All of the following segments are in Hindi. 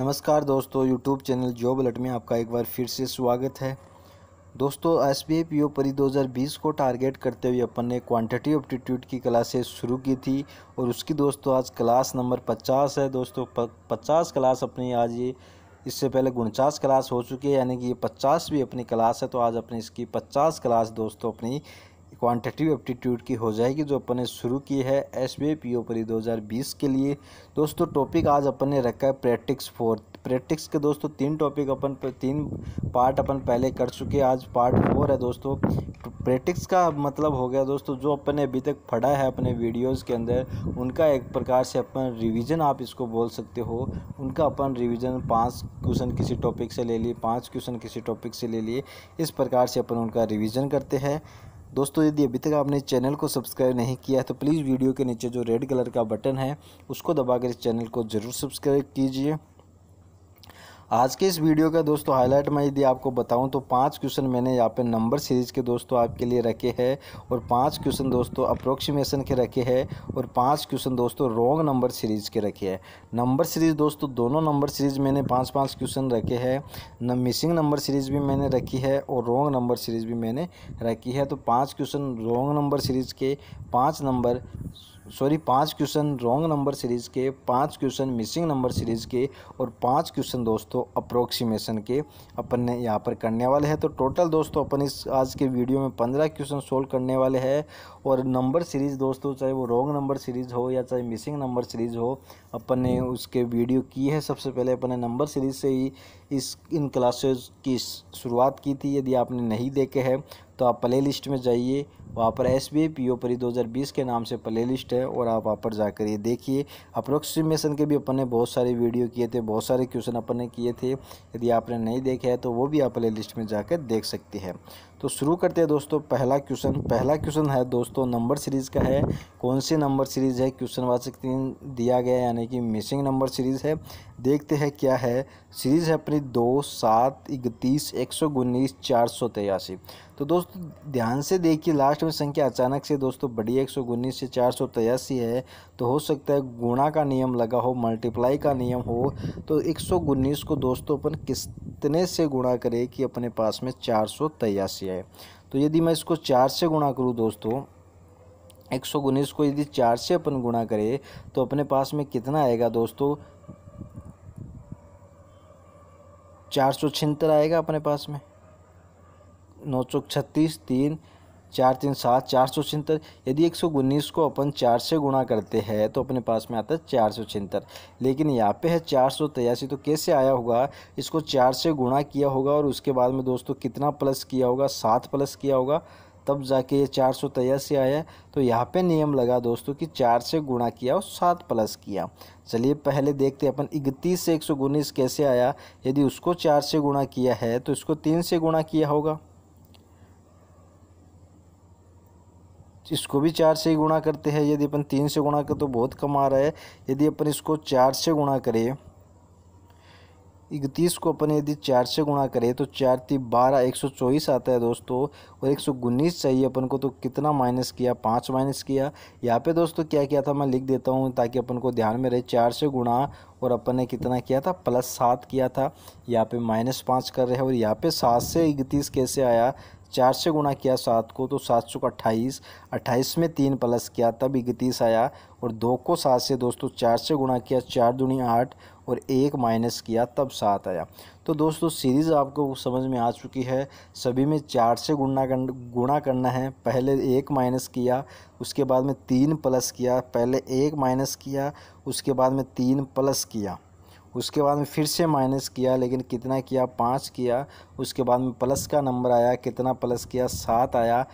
नमस्कार दोस्तों यूट्यूब चैनल जॉब बुलेट में आपका एक बार फिर से स्वागत है दोस्तों एस बी पी ओ परी 2020 को टारगेट करते हुए अपन ने क्वांटिटी ऑप्टीट्यूड की क्लासेस शुरू की थी और उसकी दोस्तों आज क्लास नंबर 50 है दोस्तों 50 क्लास अपनी आज ये इससे पहले उनचास क्लास हो चुकी है यानी कि ये पचास भी अपनी क्लास है तो आज अपनी इसकी पचास क्लास दोस्तों अपनी क्वांटिटिव एप्टीट्यूड की हो जाएगी जो अपन ने शुरू की है एस बी पी ओ परी दो हज़ार बीस के लिए दोस्तों टॉपिक आज अपन ने रखा है प्रैक्टिक्स फोर प्रैक्टिक्स के दोस्तों तीन टॉपिक अपन तीन पार्ट अपन पहले कर चुके आज पार्ट फोर है दोस्तों प्रैक्टिक्स का मतलब हो गया दोस्तों जो अपन ने अभी तक पढ़ा है अपने वीडियोज़ के अंदर उनका एक प्रकार से अपन रिविज़न आप इसको बोल सकते हो उनका अपन रिविजन पाँच क्वेश्चन किसी टॉपिक से ले लिए पाँच क्वेश्चन किसी टॉपिक से ले लिए इस प्रकार से अपन उनका रिविज़न करते हैं दोस्तों यदि अभी तक आपने चैनल को सब्सक्राइब नहीं किया है तो प्लीज़ वीडियो के नीचे जो रेड कलर का बटन है उसको दबाकर इस चैनल को ज़रूर सब्सक्राइब कीजिए आज के इस वीडियो का दोस्तों हाईलाइट मैं यदि आपको बताऊं तो पांच क्वेश्चन मैंने यहाँ पे नंबर सीरीज के दोस्तों आपके लिए रखे हैं और पांच क्वेश्चन दोस्तों अप्रोक्सीमेशन के रखे हैं और पांच क्वेश्चन दोस्तों रॉन्ग नंबर सीरीज के रखे हैं नंबर सीरीज दोस्तों दोनों नंबर सीरीज मैंने पाँच पाँच क्वेश्चन रखे हैं न मिसिंग नंबर सीरीज भी मैंने रखी है और रॉन्ग नंबर सीरीज भी मैंने रखी है तो पाँच क्वेश्चन रॉन्ग नंबर सीरीज के पाँच नंबर सॉरी पांच क्वेश्चन रॉन्ग नंबर सीरीज़ के पांच क्वेश्चन मिसिंग नंबर सीरीज़ के और पांच क्वेश्चन दोस्तों अप्रोक्सीमेशन के अपन ने यहाँ पर करने वाले हैं तो टोटल दोस्तों अपन इस आज के वीडियो में पंद्रह क्वेश्चन सोल्व करने वाले हैं और नंबर सीरीज़ दोस्तों चाहे वो रॉन्ग नंबर सीरीज़ हो या चाहे मिसिंग नंबर सीरीज़ हो अपन ने उसके वीडियो की है सबसे पहले अपने नंबर सीरीज़ से ही इस इन क्लासेज की शुरुआत की थी यदि आपने नहीं देखे हैं तो आप प्ले लिस्ट में जाइए वहाँ पर एस बी पी ओ परी दो हज़ार बीस के नाम से प्ले लिस्ट है और आप वहाँ पर जाकर ये देखिए अप्रोक्सीमेशन के भी अपन ने बहुत सारे वीडियो किए थे बहुत सारे क्वेश्चन अपन ने किए थे यदि आपने नहीं देखा है तो वो भी आप प्ले लिस्ट में जाकर देख सकते हैं तो शुरू करते हैं दोस्तों पहला क्वेश्चन पहला क्वेश्चन है दोस्तों नंबर सीरीज़ का है कौन सी नंबर सीरीज़ है क्वेश्चन वाचक तीन दिया गया यानी कि मिसिंग नंबर सीरीज़ है देखते हैं क्या है सीरीज़ है अपनी दो सात इकतीस एक सौ उन्नीस चार सौ तेरासी तो दोस्तों ध्यान से देखिए लास्ट में संख्या अचानक से दोस्तों बड़ी एक सौ उन्नीस से चार सौ तिरासी है तो हो सकता है गुणा का नियम लगा हो मल्टीप्लाई का नियम हो तो एक सौ उन्नीस को दोस्तों अपन कितने से गुणा करें कि अपने पास में चार सौ तिरासी है तो यदि मैं इसको चार से गुणा करूँ दोस्तों एक सौ उन्नीस को यदि चार से अपन गुणा करें तो अपने पास में कितना आएगा दोस्तों चार सौ छिहत्तर आएगा अपने पास में नौ सौ छत्तीस तीन चार तीन सात चार सौ छिहत्तर यदि एक सौ उन्नीस को अपन चार से गुणा करते हैं तो अपने पास में आता है चार सौ छिहत्तर लेकिन यहाँ पे है चार सौ तिरासी तो कैसे आया होगा इसको चार से गुणा किया होगा और उसके बाद में दोस्तों कितना प्लस किया होगा सात प्लस किया होगा तब जाके ये चार सौ तिरासी आया तो यहाँ पे नियम लगा दोस्तों कि चार से गुणा किया और सात प्लस किया चलिए पहले देखते अपन इकतीस से एक सौ उन्नीस कैसे आया यदि उसको चार से गुणा किया है तो इसको तीन से गुणा किया होगा इसको भी चार से ही गुणा करते हैं यदि अपन तीन से गुणा कर तो बहुत कम आ रहा है यदि अपन इसको चार से गुणा करें इकतीस को अपन यदि चार से गुणा करें तो चार ती बारह एक सौ चौबीस आता है दोस्तों और एक सौ उन्नीस चाहिए अपन को तो कितना माइनस किया पाँच माइनस किया यहाँ पे दोस्तों क्या किया था मैं लिख देता हूँ ताकि अपन को ध्यान में रहे चार से गुणा और अपन ने कितना किया था प्लस सात किया था यहाँ पे माइनस पाँच कर रहे हैं और यहाँ पे सात से इकतीस कैसे आया चार से गुणा किया सात को तो सात सौ अट्ठाईस अट्ठाईस में तीन प्लस किया तब इकतीस आया और दो को सात से दोस्तों चार से गुणा किया चार दुनी आठ और एक माइनस किया तब सात आया तो दोस्तों सीरीज़ आपको समझ में आ चुकी है सभी में चार से गुणा कर गुणा करना है पहले एक माइनस किया उसके बाद में तीन प्लस किया पहले एक माइनस किया उसके बाद में तीन प्लस किया उसके बाद में फिर से माइनस किया लेकिन कितना किया पाँच किया उसके बाद में प्लस का नंबर आया कितना प्लस किया सात आया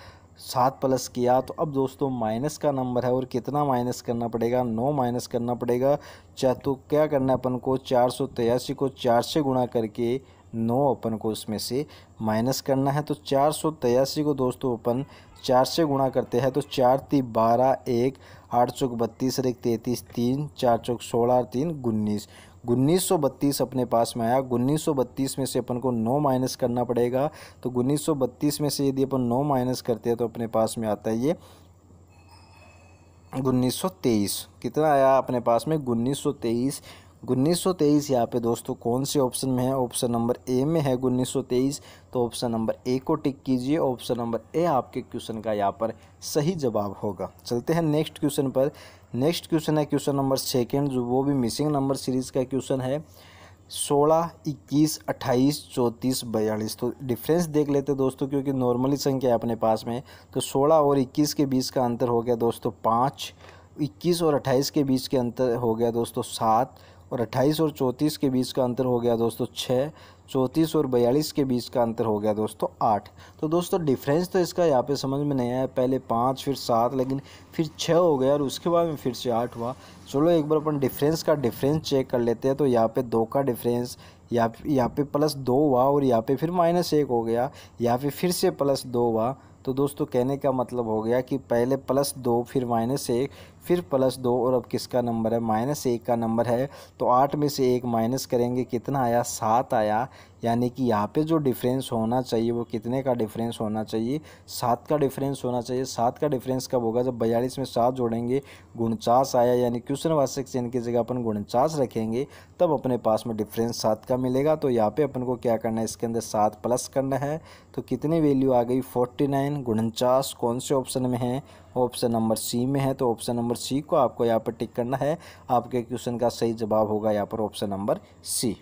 सात प्लस किया तो अब दोस्तों माइनस का नंबर है और कितना माइनस करना पड़ेगा नौ माइनस करना पड़ेगा चाहे तो क्या करना है अपन को चार सौ तिरासी को चार से गुणा करके नौ अपन को उसमें से माइनस करना है तो चार सौ तिरासी को दोस्तों अपन चार से गुणा करते हैं तो चार ती बारह एक आठ चौक बत्तीस और एक तैंतीस तीन चार चौक सोलह तीन उन्नीस उन्नीस अपने पास में आया उन्नीस में से अपन को नौ माइनस करना पड़ेगा तो उन्नीस में से यदि अपन नौ माइनस करते हैं तो अपने पास में आता है ये उन्नीस कितना आया अपने पास में उन्नीस 1923 यहाँ पे दोस्तों कौन से ऑप्शन में है ऑप्शन नंबर ए में है 1923 तो ऑप्शन नंबर ए को टिक कीजिए ऑप्शन नंबर ए आपके क्वेश्चन का यहाँ पर सही जवाब होगा चलते हैं नेक्स्ट क्वेश्चन पर नेक्स्ट क्वेश्चन है क्वेश्चन नंबर सेकेंड जो वो भी मिसिंग नंबर सीरीज़ का क्वेश्चन है सोलह इक्कीस अट्ठाईस चौंतीस बयालीस तो डिफरेंस देख लेते दोस्तों क्योंकि नॉर्मली संख्या है अपने पास में तो सोलह और इक्कीस के बीच का अंतर हो गया दोस्तों पाँच इक्कीस और अट्ठाईस के बीच के अंतर हो गया दोस्तों सात और 28 और 34 के बीच का अंतर हो गया दोस्तों छः चौंतीस और बयालीस के बीच का अंतर हो गया दोस्तों आठ तो दोस्तों डिफरेंस तो इसका यहाँ पे समझ में नहीं आया पहले पाँच फिर सात लेकिन फिर छः हो गया और उसके बाद में फिर से आठ हुआ चलो एक बार अपन डिफरेंस का डिफरेंस चेक कर लेते हैं तो यहाँ पे दो का डिफरेंस या यहाँ पे प्लस दो हुआ और यहाँ पे फिर माइनस एक हो गया यहाँ पे फिर से प्लस दो हुआ तो दोस्तों कहने का मतलब हो गया कि पहले प्लस दो फिर माइनस एक फिर प्लस दो और अब किसका नंबर है माइनस एक का नंबर है तो आठ में से एक माइनस करेंगे कितना आया सात आया यानी कि यहाँ पे जो डिफरेंस होना चाहिए वो कितने का डिफरेंस होना चाहिए सात का डिफरेंस होना चाहिए सात का डिफरेंस कब होगा जब बयालीस में सात जोड़ेंगे गुणचास आया यानी क्वेश्चनवाचक चिन्ह की जगह अपन गुणचास रखेंगे तब अपने पास में डिफरेंस सात का मिलेगा तो यहाँ पे अपन को क्या करना है इसके अंदर सात प्लस करना है तो कितनी वैल्यू आ गई फोर्टी नाइन गुणचास कौन से ऑप्शन में है ऑप्शन नंबर सी में है तो ऑप्शन नंबर सी को आपको यहाँ पर टिक करना है आपके क्वेश्चन का सही जवाब होगा यहाँ पर ऑप्शन नंबर सी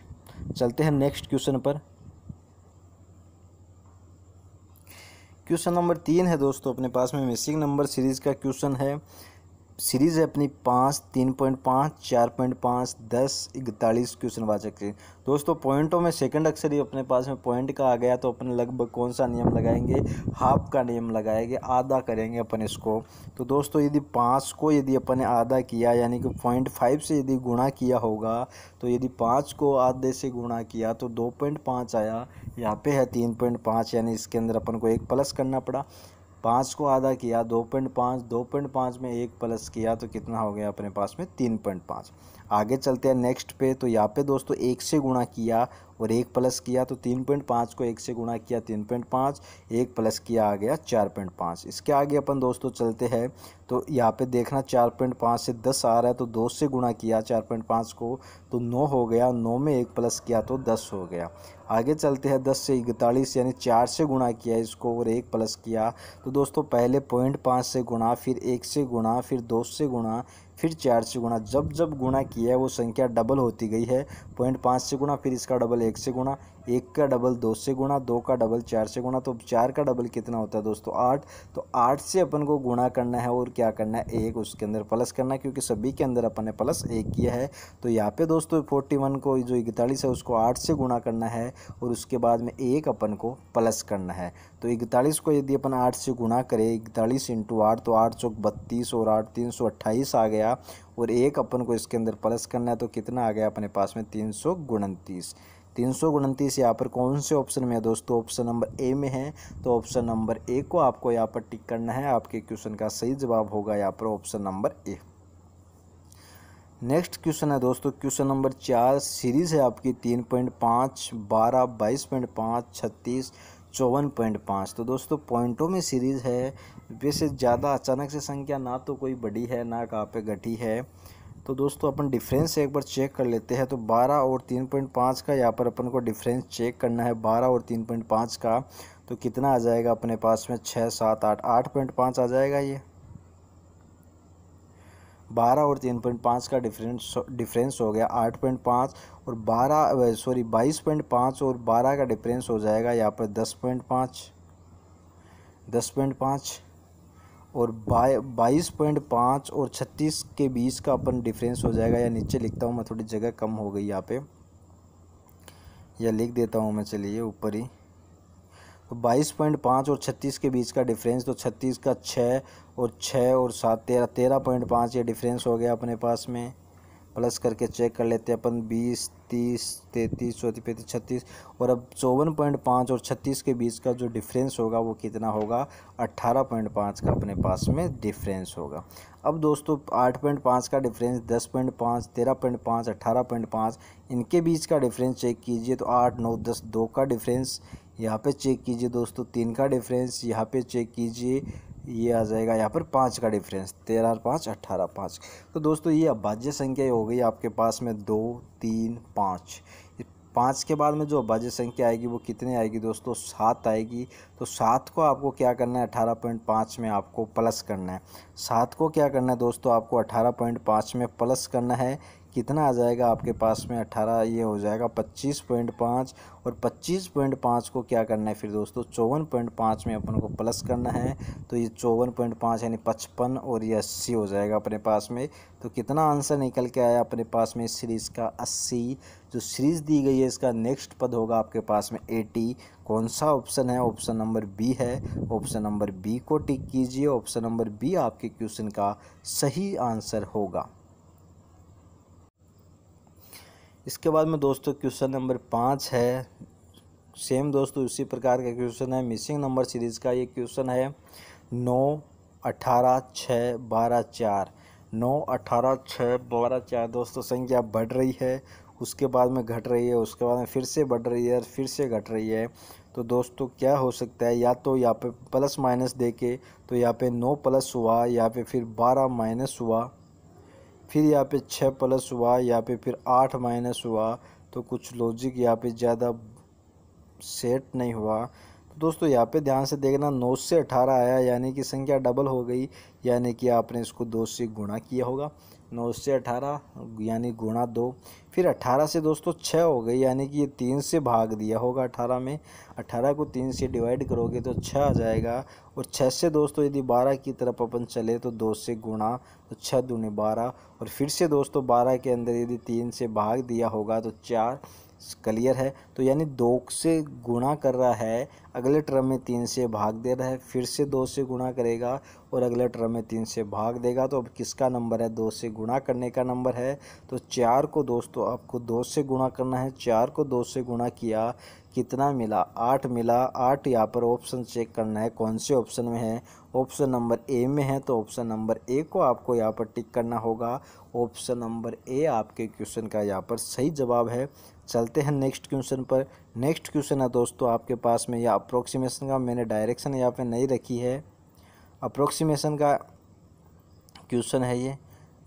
चलते हैं नेक्स्ट क्वेश्चन पर क्वेश्चन नंबर तीन है दोस्तों अपने पास में मिसिंग नंबर सीरीज का क्वेश्चन है सीरीज़ है अपनी पाँच तीन पॉइंट पाँच चार पॉइंट पाँच दस इकतालीस क्वेश्चन वाचक हैं दोस्तों पॉइंटों में सेकंड अक्सर ही अपने पास में पॉइंट का आ गया तो अपन लगभग कौन सा नियम लगाएंगे हाफ का नियम लगाएंगे आधा करेंगे अपन इसको तो दोस्तों यदि पाँच को यदि अपन ने आधा किया यानी कि पॉइंट फाइव से यदि गुणा किया होगा तो यदि पाँच को आधे से गुणा किया तो दो पॉइंट पाँच आया यहाँ पे है तीन पॉइंट पाँच यानी इसके अंदर अपन को एक प्लस करना पड़ा पाँच को आधा किया दो पॉइंट पाँच दो पॉइंट पाँच में एक प्लस किया तो कितना हो गया अपने पास में तीन पॉइंट पाँच आगे चलते हैं नेक्स्ट पे तो यहाँ पे दोस्तों एक से गुणा किया और एक प्लस किया तो तीन पॉइंट पाँच को एक से गुणा किया तीन पॉइंट पाँच एक प्लस किया आ गया चार पॉइंट पाँच इसके आगे अपन दोस्तों चलते हैं तो यहाँ पे देखना चार पॉइंट पाँच से दस आ रहा है तो दो से गुणा किया चार पॉइंट पाँच को तो नौ हो गया नौ में एक प्लस किया तो दस हो गया आगे चलते हैं दस से इकतालीस यानी चार से गुणा किया इसको और एक प्लस किया तो दोस्तों पहले पॉइंट पाँच से गुणा फिर एक से गुणा फिर दो से गुणा फिर चार से गुणा जब जब गुणा किया है वो संख्या डबल होती गई है पॉइंट पाँच से गुणा फिर इसका डबल एक से गुणा एक का डबल दो से गुणा दो का डबल चार से गुणा तो चार का डबल कितना होता है दोस्तों आठ तो आठ से अपन को गुणा करना है और क्या करना है एक उसके अंदर प्लस करना है क्योंकि सभी के अंदर अपन ने प्लस एक किया है तो यहाँ पे दोस्तों फोर्टी वन को जो इकतालीस है उसको आठ से गुणा करना है और उसके बाद में एक अपन को प्लस करना है तो इकतालीस को यदि अपन आठ से गुणा करें इकतालीस इंटू आठ तो आठ सौ बत्तीस और आठ तीन सौ अट्ठाईस आ गया और एक अपन को इसके अंदर प्लस करना है तो कितना आ गया अपने पास में तीन सौ तीन सौ उनतीस यहाँ पर कौन से ऑप्शन में है दोस्तों ऑप्शन नंबर ए में है तो ऑप्शन नंबर ए को आपको यहाँ पर टिक करना है आपके क्वेश्चन का सही जवाब होगा यहाँ पर option number A next question है दोस्तों क्वेश्चन नंबर चार सीरीज़ है आपकी तीन पॉइंट पाँच बारह बाईस पॉइंट पाँच छत्तीस चौवन पॉइंट पाँच तो दोस्तों पॉइंटों में सीरीज़ है वैसे ज़्यादा अचानक से संख्या ना तो कोई बड़ी है ना कहाँ पे घटी है तो दोस्तों अपन डिफरेंस एक बार चेक कर लेते हैं तो 12 और 3.5 का यहाँ पर अपन को डिफरेंस चेक करना है 12 और 3.5 का तो कितना आ जाएगा अपने पास में छः सात आठ आठ पॉइंट पाँच आ जाएगा ये बारह और तीन पॉइंट पाँच का डिफरेंस डिफरेंस हो गया आठ पॉइंट पाँच और बारह सॉरी बाईस पॉइंट पाँच और बारह का डिफरेंस हो जाएगा यहाँ पर दस पॉइंट पाँच दस पॉइंट पाँच और बाईस पॉइंट पाँच और छत्तीस के बीच का अपन डिफरेंस हो जाएगा या नीचे लिखता हूँ मैं थोड़ी जगह कम हो गई यहाँ पे या लिख देता हूँ मैं चलिए ऊपर ही तो बाईस पॉइंट पाँच और छत्तीस के बीच का डिफरेंस तो छत्तीस का छः और छः और सात तेरह तेरह पॉइंट पाँच ये डिफरेंस हो गया अपने पास में प्लस करके चेक कर लेते हैं अपन बीस तीस तैंतीस चौंतीस पैंतीस छत्तीस और अब चौवन पॉइंट पाँच और छत्तीस के बीच का जो डिफरेंस होगा वो कितना होगा अट्ठारह पॉइंट पाँच का अपने पास में डिफरेंस होगा अब दोस्तों आठ पॉइंट पाँच का डिफरेंस दस पॉइंट पाँच तेरह पॉइंट पाँच अट्ठारह पॉइंट पाँच इनके बीच का डिफरेंस चेक कीजिए तो आठ नौ दस दो का डिफरेंस यहाँ पर चेक कीजिए दोस्तों तीन का डिफरेंस यहाँ पर चेक कीजिए ये आ जाएगा यहाँ पर पाँच का डिफरेंस तेरह और पाँच अट्ठारह पाँच तो दोस्तों ये अभाज्य संख्या हो गई आपके पास में दो तीन पाँच पाँच के बाद में जो अभाज्य संख्या आएगी वो कितनी आएगी दोस्तों सात आएगी तो सात को आपको क्या करना है अठारह पॉइंट पाँच में आपको प्लस करना है सात को क्या करना है दोस्तों आपको अठारह पॉइंट पाँच में प्लस करना है कितना आ जाएगा आपके पास में अट्ठारह ये हो जाएगा पच्चीस पॉइंट पाँच और पच्चीस पॉइंट पाँच को क्या करना है फिर दोस्तों चौवन पॉइंट पाँच में अपन को प्लस करना है तो ये चौवन पॉइंट पाँच यानी पचपन और ये अस्सी हो जाएगा अपने पास में तो कितना आंसर निकल के आया अपने पास में इस सीरीज़ का अस्सी जो सीरीज़ दी गई है इसका नेक्स्ट पद होगा आपके पास में एटी कौन सा ऑप्शन है ऑप्शन नंबर बी है ऑप्शन नंबर बी को टिक कीजिए ऑप्शन नंबर बी आपके क्वेश्चन का सही आंसर होगा इसके बाद में दोस्तों क्वेश्चन नंबर पाँच है सेम दोस्तों उसी प्रकार का क्वेश्चन है मिसिंग नंबर सीरीज़ का ये क्वेश्चन है नौ अठारह छः बारह चार नौ अठारह छः बारह चार दोस्तों संख्या बढ़ रही है उसके बाद में घट रही है उसके बाद में फिर से बढ़ रही है फिर से घट रही है तो दोस्तों क्या हो सकता है या तो यहाँ पे प्लस माइनस दे के तो यहाँ पे नौ प्लस हुआ या पे फिर बारह माइनस हुआ फिर यहाँ पे छः प्लस हुआ यहाँ पे फिर आठ माइनस हुआ तो कुछ लॉजिक यहाँ पे ज़्यादा सेट नहीं हुआ तो दोस्तों यहाँ पे ध्यान से देखना नौ से अठारह आया यानी कि संख्या डबल हो गई यानी कि आपने इसको दो से गुणा किया होगा नौ से अठारह यानी गुणा दो फिर अट्ठारह से दोस्तों छः हो गई यानी कि ये तीन से भाग दिया होगा अठारह में अठारह को तीन से डिवाइड करोगे तो छः आ जाएगा और छः से दोस्तों यदि बारह की तरफ अपन चले तो दो से गुणा तो छः दूनी बारह और फिर से दोस्तों बारह के अंदर यदि तीन से भाग दिया होगा तो चार क्लियर है तो यानी दो से गुणा कर रहा है अगले टर्म में तीन से भाग दे रहा है फिर से दो से गुणा करेगा और अगले टर्म में तीन से भाग देगा तो अब किसका नंबर है दो से गुणा करने का नंबर है तो चार को दोस्तों आपको दो से गुणा करना है चार को दो से गुणा किया कितना मिला आठ मिला आठ यहाँ पर ऑप्शन चेक करना है कौन से ऑप्शन में है ऑप्शन नंबर ए में है तो ऑप्शन नंबर ए को आपको यहाँ पर टिक करना होगा ऑप्शन नंबर ए आपके क्वेश्चन का यहाँ पर सही जवाब है चलते हैं नेक्स्ट क्वेश्चन पर नेक्स्ट क्वेश्चन है दोस्तों आपके पास में या अप्रोक्सीमेशन का मैंने डायरेक्शन यहाँ पे नहीं रखी है अप्रोक्सीमेशन का क्वेश्चन है ये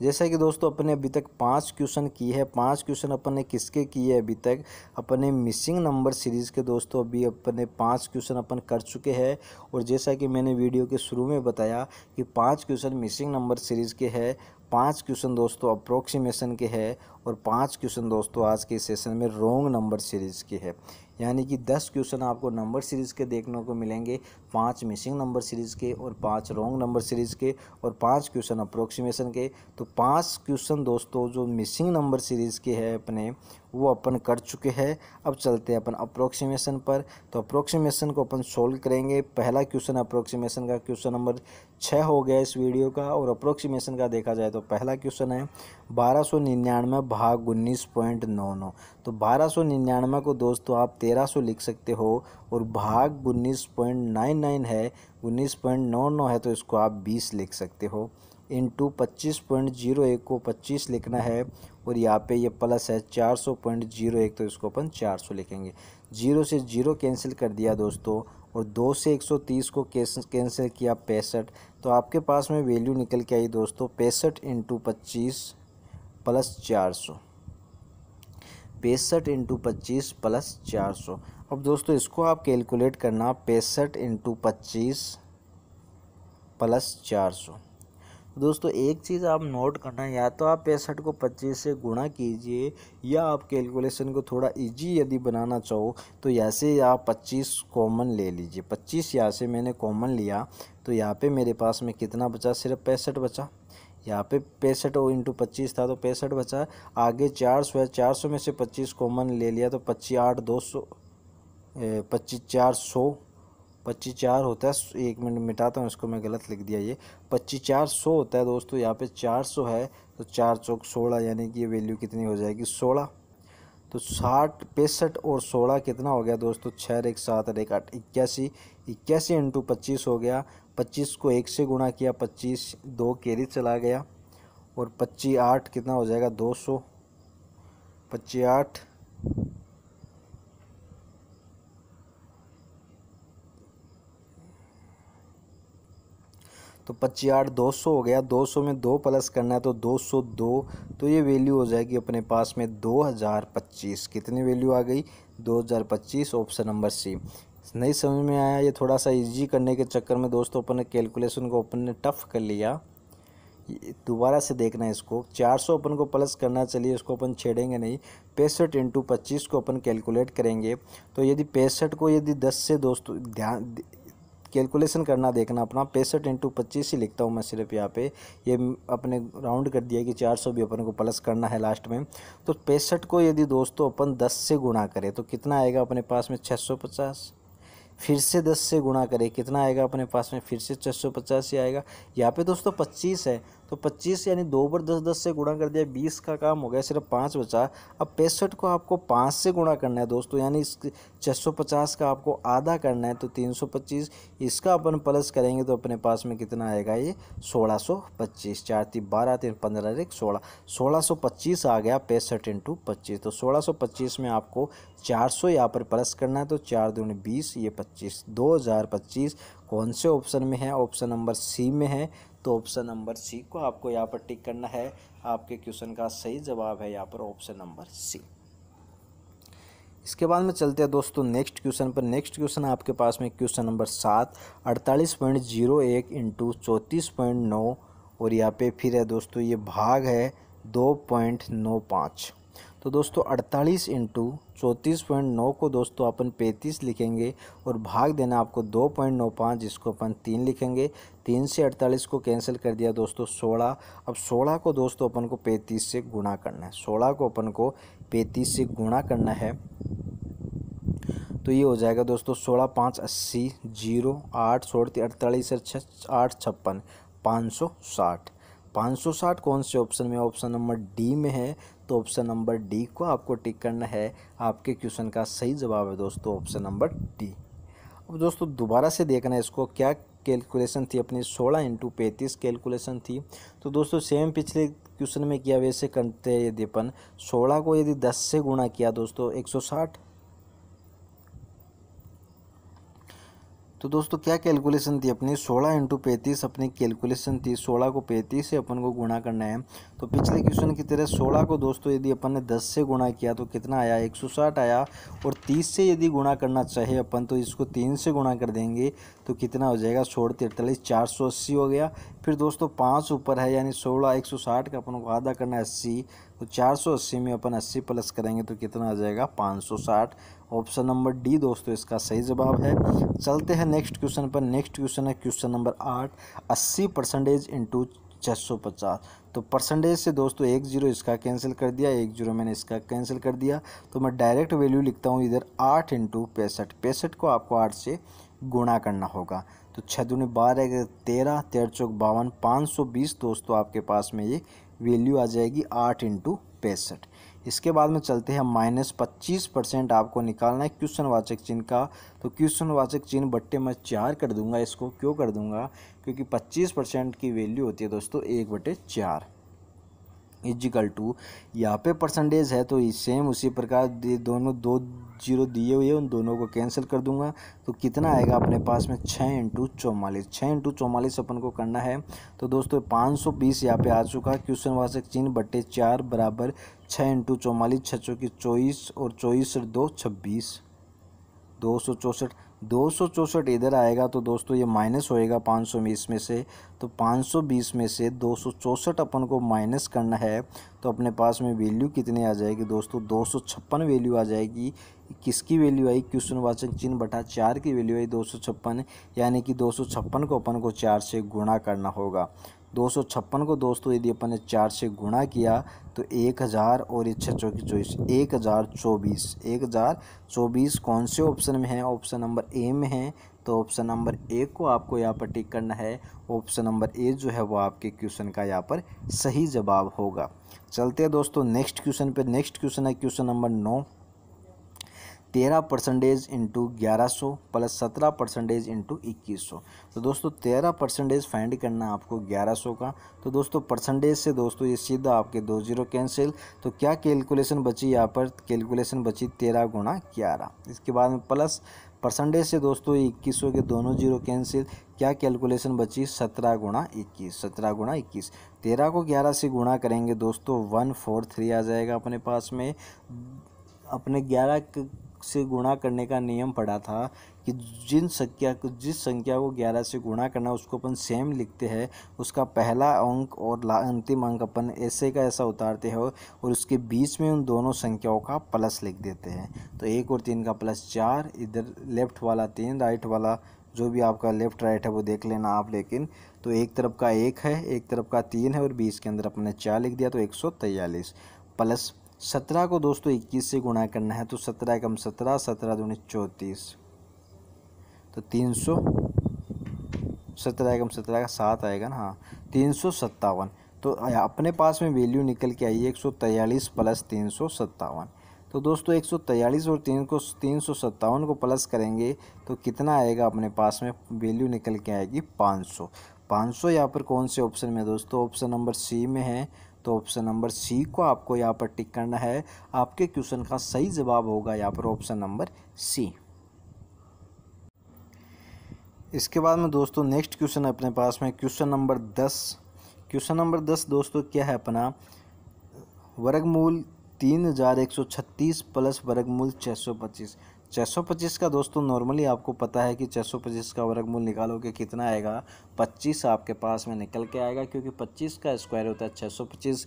जैसा कि दोस्तों अपने अभी तक पाँच क्वेश्चन किए हैं पाँच क्वेश्चन अपन ने किसके किए हैं अभी तक अपने मिसिंग नंबर सीरीज़ के दोस्तों अभी अपने पाँच क्वेश्चन अपन कर चुके हैं और जैसा कि मैंने वीडियो के शुरू में बताया कि पाँच क्वेश्चन मिसिंग नंबर सीरीज़ के हैं पाँच क्वेश्चन दोस्तों अप्रोक्सीमेशन के है और पाँच क्वेश्चन दोस्तों आज के सेशन में रोंग नंबर सीरीज़ के है यानी कि दस क्वेश्चन आपको नंबर सीरीज़ के देखने को मिलेंगे पाँच मिसिंग नंबर सीरीज़ के और पाँच रॉन्ग नंबर सीरीज़ के और पाँच क्वेश्चन अप्रोक्सीमेशन के तो पाँच क्वेश्चन दोस्तों जो मिसिंग नंबर सीरीज़ के हैं अपने वो अपन कर चुके हैं अब चलते हैं अपन अप्रोक्सीमेशन पर तो अप्रोक्सीमेशन को अपन सोल्व करेंगे पहला क्वेश्चन अप्रोक्सीमेशन का क्वेश्चन नंबर छः हो गया इस वीडियो का और अप्रोक्सीमेशन का देखा जाए तो पहला क्वेश्चन है बारह सौ निन्यानवे भाग उन्नीस पॉइंट नौ नौ तो बारह सौ निन्यानवे को दोस्तों आप तेरह सौ लिख सकते हो और भाग उन्नीस पॉइंट नाइन नाइन है उन्नीस पॉइंट नौ नौ है तो इसको आप बीस लिख सकते हो इंटू पच्चीस पॉइंट जीरो एक को पच्चीस लिखना है और यहाँ पे ये प्लस है चार सौ पॉइंट जीरो एक तो इसको अपन चार सौ लिखेंगे जीरो से जीरो कैंसिल कर दिया दोस्तों और दो से एक सौ तीस को कैंसिल किया पैंसठ तो आपके पास में वैल्यू निकल के आई दोस्तों पैंसठ इंटू पच्चीस प्लस चार सौ पैंसठ इंटू पच्चीस प्लस चार सौ अब दोस्तों इसको आप कैलकुलेट करना पैंसठ इंटू पच्चीस प्लस चार सौ दोस्तों एक चीज़ आप नोट करना या तो आप पैंसठ को पच्चीस से गुणा कीजिए या आप कैलकुलेशन को थोड़ा इजी यदि बनाना चाहो तो यहाँ से आप पच्चीस कॉमन ले लीजिए पच्चीस यहाँ से मैंने कॉमन लिया तो यहाँ पे मेरे पास में कितना बचा सिर्फ पैंसठ बचा यहाँ पे पैंसठ और इंटू पच्चीस था तो पैंसठ बचा आगे चार सौ है चार सौ में से पच्चीस कॉमन ले लिया तो पच्चीस आठ दो सौ पच्चीस चार सौ पच्चीस चार होता है एक मिनट मिटाता हूँ इसको मैं गलत लिख दिया ये पच्चीस चार सौ होता है दोस्तों यहाँ पे चार सौ है तो चार सौ सोलह यानी कि ये वैल्यू कितनी हो जाएगी सोलह तो साठ पैंसठ और सोलह कितना हो गया दोस्तों छः एक सात एक आठ इक्यासी इक्यासी इंटू पच्चीस हो गया पच्चीस को एक से गुणा किया पच्चीस दो कैरी चला गया और पच्चीस आठ कितना हो जाएगा दो सौ पच्चीस आठ तो पच्चीस आठ दो सौ हो गया दो सौ में दो प्लस करना है तो दो सौ दो तो ये वैल्यू हो जाएगी अपने पास में दो हज़ार पच्चीस कितनी वैल्यू आ गई दो हज़ार पच्चीस ऑप्शन नंबर सी नहीं समझ में आया ये थोड़ा सा इजी करने के चक्कर में दोस्तों अपन ने कैलकुलेशन को अपन ने टफ़ कर लिया दोबारा से देखना है इसको 400 अपन को प्लस करना चलिए इसको अपन छेड़ेंगे नहीं पैंसठ इंटू पच्चीस को अपन कैलकुलेट करेंगे तो यदि पैंसठ को यदि दस से दोस्तों ध्यान कैलकुलेशन करना देखना अपना पैंसठ इंटू पच्चीस ही लिखता हूँ मैं सिर्फ यहाँ पे ये अपने राउंड कर दिया कि चार सौ भी अपन को प्लस करना है लास्ट में तो पैंसठ को यदि दोस्तों अपन दस से गुणा करें तो कितना आएगा अपने पास में छः सौ पचास फिर से दस से गुणा करें कितना आएगा अपने पास में फिर से छः सौ पचास ही आएगा यहाँ पे दोस्तों पच्चीस है तो 25 यानी दो बार 10 10 से गुणा कर दिया 20 का काम हो गया सिर्फ पाँच बचा अब पैंसठ को आपको पाँच से गुणा करना है दोस्तों यानी इस छः का आपको आधा करना है तो 325 इसका अपन प्लस करेंगे तो अपने पास में कितना आएगा ये 1625 चार तीन बारह तीन पंद्रह एक सोलह सोलह आ गया पैंसठ इंटू पच्चीस तो सोलह में आपको चार यहाँ पर प्लस करना है तो चार दून बीस ये पच्चीस दो हज़ार पच्चीस कौन से ऑप्शन में है ऑप्शन नंबर सी में है तो ऑप्शन नंबर सी को आपको यहाँ पर टिक करना है आपके क्वेश्चन का सही जवाब है यहाँ पर ऑप्शन नंबर सी इसके बाद में चलते हैं दोस्तों नेक्स्ट क्वेश्चन पर नेक्स्ट क्वेश्चन आपके पास में क्वेश्चन नंबर सात अड़तालीस पॉइंट जीरो एक इंटू चौंतीस पॉइंट नौ और यहाँ पे फिर है दोस्तों ये भाग है दो पॉइंट नौ पाँच तो दोस्तों 48 इंटू चौंतीस पॉइंट नौ को दोस्तों अपन 35 लिखेंगे और भाग देना आपको दो पॉइंट नौ पाँच जिसको अपन तीन लिखेंगे तीन से 48 को कैंसिल कर दिया दोस्तों 16 अब 16 को दोस्तों अपन को 35 से गुणा करना है 16 को अपन को 35 से गुणा करना है तो ये हो जाएगा दोस्तों सोलह पाँच अस्सी जीरो आठ सोलती अड़तालीस अच्छा आठ छप्पन पाँच सौ साठ 560 कौन से ऑप्शन में ऑप्शन नंबर डी में है तो ऑप्शन नंबर डी को आपको टिक करना है आपके क्वेश्चन का सही जवाब है दोस्तों ऑप्शन नंबर डी अब दोस्तों दोबारा से देखना है इसको क्या कैलकुलेशन थी अपनी 16 इंटू पैंतीस कैलकुलेशन थी तो दोस्तों सेम पिछले क्वेश्चन में किया वैसे करते हैं यदि अपन सोलह को यदि दस से गुणा किया दोस्तों एक तो दोस्तों क्या कैलकुलेशन थी अपनी सोलह इंटू पैंतीस अपनी कैलकुलेशन थी सोलह को पैंतीस से अपन को गुणा करना है तो पिछले क्वेश्चन की तरह सोलह को दोस्तों यदि अपन ने दस से गुणा किया तो कितना आया एक सौ साठ आया और तीस से यदि गुणा करना चाहे अपन तो इसको तीन से गुणा कर देंगे तो कितना हो जाएगा सोलह तिरतालीस चार सौ अस्सी हो गया फिर दोस्तों पाँच ऊपर है यानी सोलह एक सौ साठ का अपन को आधा करना है अस्सी तो 480 में अपन 80 प्लस करेंगे तो कितना आ जाएगा 560 ऑप्शन नंबर डी दोस्तों इसका सही जवाब है चलते हैं नेक्स्ट क्वेश्चन पर नेक्स्ट क्वेश्चन है क्वेश्चन नंबर आठ अस्सी परसेंटेज इंटू छः तो परसेंटेज से दोस्तों एक जीरो इसका कैंसिल कर दिया एक जीरो मैंने इसका कैंसिल कर दिया तो मैं डायरेक्ट वैल्यू लिखता हूँ इधर आठ इंटू पैंसठ पैंसठ को आपको आठ से गुणा करना होगा तो छः दूनी बारह तेरह तेरह चौक बावन पाँच सौ बीस दोस्तों आपके पास में ये वैल्यू आ जाएगी आठ इंटू पैंसठ इसके बाद में चलते हैं माइनस पच्चीस परसेंट आपको निकालना है क्वेश्चन वाचक चिन्ह का तो क्वेश्चन वाचक चिन्ह बट्टे मैं चार कर दूंगा इसको क्यों कर दूंगा क्योंकि पच्चीस परसेंट की वैल्यू होती है दोस्तों एक बटे चार इजिकल टू यहाँ पे परसेंटेज है तो सेम उसी प्रकार दोनों दो जीरो दिए हुए उन दोनों को कैंसिल कर दूंगा तो कितना आएगा अपने पास में छः इंटू चौवालीस छः इंटू चौवालीस अपन को करना है तो दोस्तों पाँच सौ बीस यहाँ पे आ चुका क्वेश्चन वाचक चिन्ह बट्टे चार बराबर छः इंटू चौवालीस छः चौकी चौबीस और चौबीस दो छब्बीस दो सौ चौंसठ दो सौ चौंसठ इधर आएगा तो दोस्तों ये माइनस होएगा पाँच सौ बीस में से तो पाँच सौ बीस में से दो सौ चौंसठ अपन को माइनस करना है तो अपने पास में वैल्यू कितनी आ जाएगी दोस्तों दो सौ छप्पन वैल्यू आ जाएगी किसकी वैल्यू आई क्वेश्चन वाचक चिन्ह बटा चार की वैल्यू आई दो सौ छप्पन यानी कि दो सौ छप्पन को अपन को चार से गुणा करना होगा दो सौ छप्पन को दोस्तों यदि अपन ने चार से गुणा किया तो एक हज़ार और एक छः चौकी चौबीस एक हज़ार चौबीस एक हज़ार चौबीस कौन से ऑप्शन में है ऑप्शन नंबर ए में है तो ऑप्शन नंबर ए को आपको यहाँ पर टिक करना है ऑप्शन नंबर ए जो है वो आपके क्वेश्चन का यहाँ पर सही जवाब होगा चलते हैं दोस्तों नेक्स्ट क्वेश्चन पे नेक्स्ट क्वेश्चन है क्वेश्चन नंबर नौ तेरह परसेंटेज इंटू ग्यारह सौ प्लस सत्रह परसेंटेज इंटू इक्कीस सौ तो दोस्तों तेरह परसेंटेज फाइंड करना आपको ग्यारह सौ का तो दोस्तों परसेंटेज से दोस्तों ये सीधा आपके दो जीरो कैंसिल तो क्या कैलकुलेशन बची यहाँ पर कैलकुलेशन बची तेरह गुणा ग्यारह इसके बाद में प्लस परसेंटेज से दोस्तों इक्कीस सौ के दोनों जीरो कैंसिल क्या कैलकुलेशन बची सत्रह गुणा इक्कीस सत्रह गुणा इक्कीस तेरह को ग्यारह से गुणा करेंगे दोस्तों वन फोर थ्री आ जाएगा अपने पास में अपने ग्यारह से गुणा करने का नियम पढ़ा था कि जिन संख्या को जिस संख्या को 11 से गुणा करना उसको अपन सेम लिखते हैं उसका पहला अंक और अंतिम अंक अपन ऐसे का ऐसा उतारते हो और उसके बीच में उन दोनों संख्याओं का प्लस लिख देते हैं तो एक और तीन का प्लस चार इधर लेफ्ट वाला तीन राइट वाला जो भी आपका लेफ़्ट राइट है वो देख लेना आप लेकिन तो एक तरफ का एक है एक तरफ का तीन है और बीस के अंदर अपने चार लिख दिया तो एक सौ प्लस सत्रह को दोस्तों इक्कीस से गुणा करना है तो सत्रह कम सत्रह सत्रह दूनी चौंतीस तो तीन सौ सत्रह कम सत्रह का सात आएगा ना हाँ तीन सौ सत्तावन तो अपने पास में वैल्यू निकल के आई है एक सौ तैयलीस प्लस तीन सौ सत्तावन तो दोस्तों एक सौ तैयलीस और तीन को तीन सौ सत्तावन को प्लस करेंगे तो कितना आएगा अपने पास में वैल्यू निकल के आएगी पाँच सौ पाँच सौ यहाँ पर कौन से ऑप्शन में दोस्तों ऑप्शन नंबर सी में है तो ऑप्शन नंबर सी को आपको यहाँ पर टिक करना है आपके क्वेश्चन का सही जवाब होगा यहाँ पर ऑप्शन नंबर सी इसके बाद में दोस्तों नेक्स्ट क्वेश्चन अपने पास में क्वेश्चन नंबर दस क्वेश्चन नंबर दस दोस्तों क्या है अपना वर्गमूल तीन हज़ार एक सौ छत्तीस प्लस वर्गमूल छः सौ पच्चीस 625 का दोस्तों नॉर्मली आपको पता है कि 625 का वर्गमूल निकालोगे कितना आएगा 25 आपके पास में निकल के आएगा क्योंकि 25 का स्क्वायर होता है 625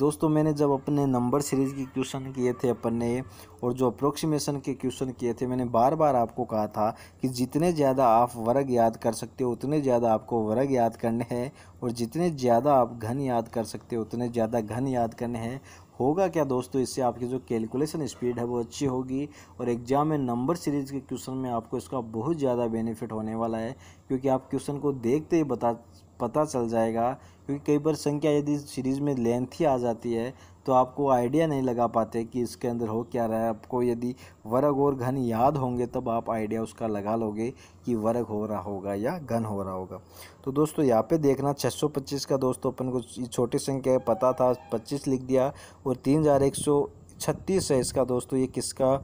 दोस्तों मैंने जब अपने नंबर सीरीज की क्वेश्चन किए थे अपन ने और जो अप्रोक्सीमेशन के क्वेश्चन किए थे मैंने बार बार आपको कहा था कि जितने ज़्यादा आप वर्ग याद कर सकते हो उतने ज़्यादा आपको वर्ग याद करने हैं और जितने ज़्यादा आप घन याद कर सकते हो उतने ज़्यादा घन याद करने हैं होगा क्या दोस्तों इससे आपकी जो कैलकुलेशन स्पीड है वो अच्छी होगी और एग्जाम में नंबर सीरीज़ के क्वेश्चन में आपको इसका बहुत ज़्यादा बेनिफिट होने वाला है क्योंकि आप क्वेश्चन को देखते ही बता पता चल जाएगा क्योंकि कई बार संख्या यदि सीरीज़ में लेंथ ही आ जाती है तो आपको आइडिया नहीं लगा पाते कि इसके अंदर हो क्या रहा है आपको यदि वर्ग और घन याद होंगे तब आप आइडिया उसका लगा लोगे कि वर्ग हो रहा होगा या घन हो रहा होगा तो दोस्तों यहाँ पे देखना 625 का दोस्तों अपन को छोटी संख्या पता था 25 लिख दिया और तीन हज़ार एक सौ छत्तीस है इसका दोस्तों ये किसका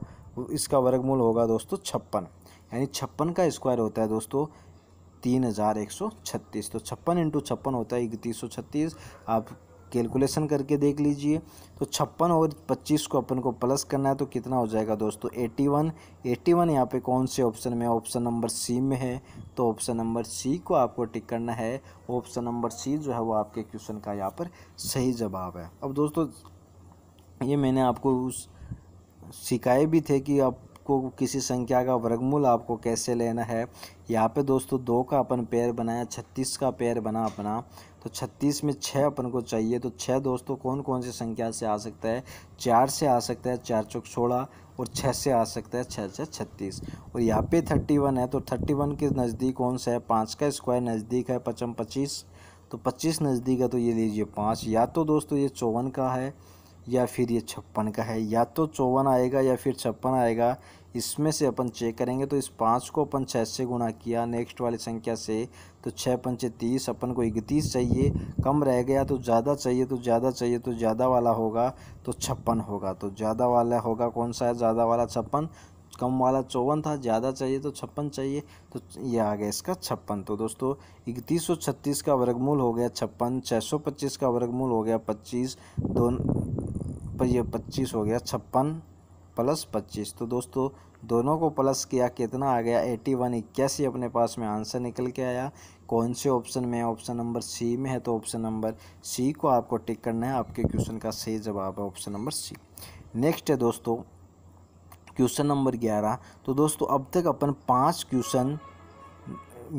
इसका मूल होगा दोस्तों छप्पन यानी छप्पन का स्क्वायर होता है दोस्तों तीन हज़ार एक सौ छत्तीस तो छप्पन इंटू छप्पन होता है इकतीस सौ छत्तीस आप कैलकुलेशन करके देख लीजिए तो छप्पन और पच्चीस को अपन को प्लस करना है तो कितना हो जाएगा दोस्तों एट्टी वन एट्टी वन यहाँ पर कौन से ऑप्शन में ऑप्शन नंबर सी में है तो ऑप्शन नंबर सी को आपको टिक करना है ऑप्शन नंबर सी जो है वो आपके क्वेश्चन का यहाँ पर सही जवाब है अब दोस्तों ये मैंने आपको उस सिखाए भी थे कि आप आपको किसी संख्या का वर्गमूल आपको कैसे लेना है यहाँ पे दोस्तों दो का अपन पेयर बनाया छत्तीस का पेयर बना अपना तो छत्तीस में छः अपन को चाहिए तो छः दोस्तों कौन कौन सी संख्या से आ सकता है चार से आ सकता है चार चौक सोलह और छः से आ सकता है छः छः छत्तीस और यहाँ पे थर्टी वन है तो थर्टी वन के नज़दीक कौन सा है पाँच का स्क्वायर नज़दीक है पचम पच्चीस तो पच्चीस नज़दीक है तो ये लीजिए पाँच या तो दोस्तों ये चौवन का है या फिर ये छप्पन का है या तो चौवन आएगा या फिर छप्पन आएगा इसमें से अपन चेक करेंगे तो इस पाँच को अपन छः से गुणा किया नेक्स्ट वाली संख्या से तो छः पंचे तीस अपन को इकतीस चाहिए कम रह गया तो ज़्यादा चाहिए तो ज़्यादा चाहिए तो ज़्यादा वाला होगा तो छप्पन होगा तो ज़्यादा वाला होगा कौन सा है ज़्यादा वाला छप्पन कम वाला चौवन था ज़्यादा चाहिए तो छप्पन चाहिए तो ये आ गया इसका छप्पन तो दोस्तों इकतीस सौ छत्तीस का वर्गमूल हो गया छप्पन छः सौ पच्चीस का वर्गमूल हो गया पच्चीस पर ये पच्चीस हो गया छप्पन प्लस पच्चीस तो दोस्तों दोनों को प्लस किया कितना आ गया एट्टी वन इक्यासी अपने पास में आंसर निकल के आया कौन से ऑप्शन में है ऑप्शन नंबर सी में है तो ऑप्शन नंबर सी को आपको टिक करना है आपके क्वेश्चन का सही जवाब है ऑप्शन नंबर सी नेक्स्ट है दोस्तों क्वेश्चन नंबर ग्यारह तो दोस्तों अब तक अपन पाँच क्वेश्चन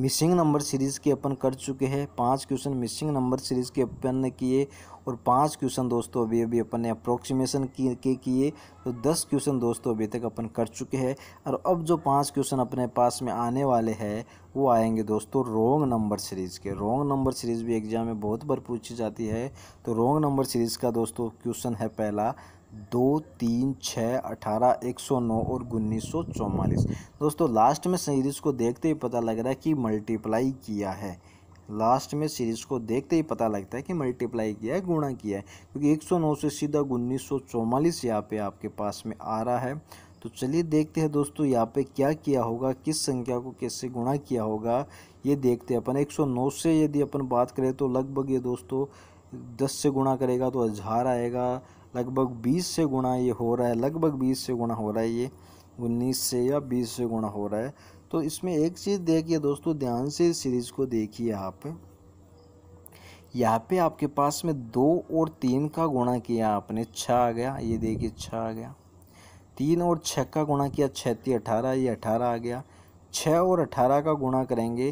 मिसिंग नंबर सीरीज़ के अपन कर चुके हैं पांच क्वेश्चन मिसिंग नंबर सीरीज़ के अपन ने किए और पांच क्वेश्चन दोस्तों अभी अभी अपन ने अप्रोक्सीमेशन के किए तो दस क्वेश्चन दोस्तों अभी तक अपन कर चुके हैं और अब जो पांच क्वेश्चन अपने पास में आने वाले हैं वो आएंगे दोस्तों रोंग नंबर सीरीज़ के रोंग नंबर सीरीज़ भी एग्जाम में बहुत बार पूछी जाती है तो रोंग नंबर सीरीज़ का दोस्तों क्वेश्चन है पहला दो तीन छः अठारह एक सौ नौ और उन्नीस सौ चौवालीस दोस्तों लास्ट में सीरीज़ को देखते ही पता लग रहा है कि मल्टीप्लाई किया है लास्ट में सीरीज़ को देखते ही पता लगता है कि मल्टीप्लाई किया है गुणा किया है क्योंकि एक सौ नौ से सीधा उन्नीस सौ चौवालीस यहाँ पे आपके पास में आ रहा है तो चलिए देखते हैं दोस्तों यहाँ पे क्या किया होगा किस संख्या को कैसे गुणा किया होगा ये देखते हैं अपन 109 से यदि अपन बात करें तो लगभग ये दोस्तों दस से गुणा करेगा तो हज़ार आएगा लगभग बीस से गुणा ये हो रहा है लगभग बीस से गुणा हो रहा है ये उन्नीस से या बीस से गुणा हो रहा है तो इसमें एक चीज़ देखिए दोस्तों ध्यान से इस सीरीज़ को देखिए आप यहाँ पे आपके पास में दो और तीन का गुणा किया आपने छः आ गया ये देखिए छः आ गया तीन और छः का गुणा किया छत्ती अठारह ये अठारह आ गया छः और अठारह का गुणा करेंगे